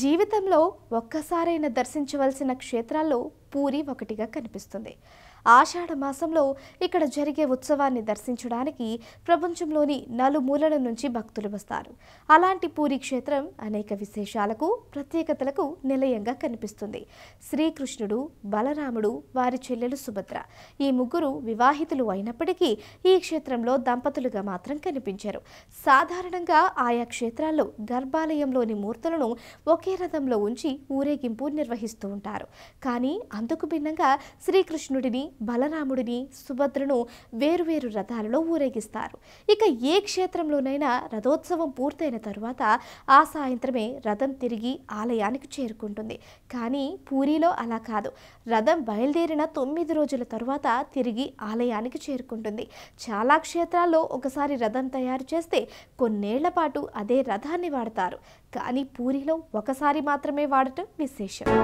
జీవితంలో ఒక్కసారైనా దర్శించవలసిన క్షేత్రాల్లో పూరి ఒకటిగా కనిపిస్తుంది ఆషాఢ మాసంలో ఇక్కడ జరిగే ఉత్సవాన్ని దర్శించడానికి ప్రపంచంలోని నలుమూలల నుంచి భక్తులు వస్తారు అలాంటి పూరి క్షేత్రం అనేక విశేషాలకు ప్రత్యేకతలకు నిలయంగా కనిపిస్తుంది శ్రీకృష్ణుడు బలరాముడు వారి చెల్లెలు సుభద్ర ఈ ముగ్గురు వివాహితులు అయినప్పటికీ ఈ క్షేత్రంలో దంపతులుగా మాత్రం కనిపించారు సాధారణంగా ఆయా క్షేత్రాల్లో గర్భాలయంలోని మూర్తులను ఒకే రథంలో ఉంచి ఊరేగింపు నిర్వహిస్తూ ఉంటారు కానీ అందుకు భిన్నంగా శ్రీకృష్ణుడిని బలరాముడిని సుభద్రను వేరువేరు రథాలలో ఊరేగిస్తారు ఇక ఏ క్షేత్రంలోనైనా రథోత్సవం పూర్తయిన తరువాత ఆ సాయంత్రమే రథం తిరిగి ఆలయానికి చేరుకుంటుంది కానీ పూరిలో అలా కాదు రథం బయలుదేరిన తొమ్మిది రోజుల తరువాత తిరిగి ఆలయానికి చేరుకుంటుంది చాలా క్షేత్రాల్లో ఒకసారి రథం తయారు చేస్తే కొన్నేళ్ల పాటు అదే రథాన్ని వాడతారు కానీ పూరిలో ఒకసారి మాత్రమే వాడటం విశేషం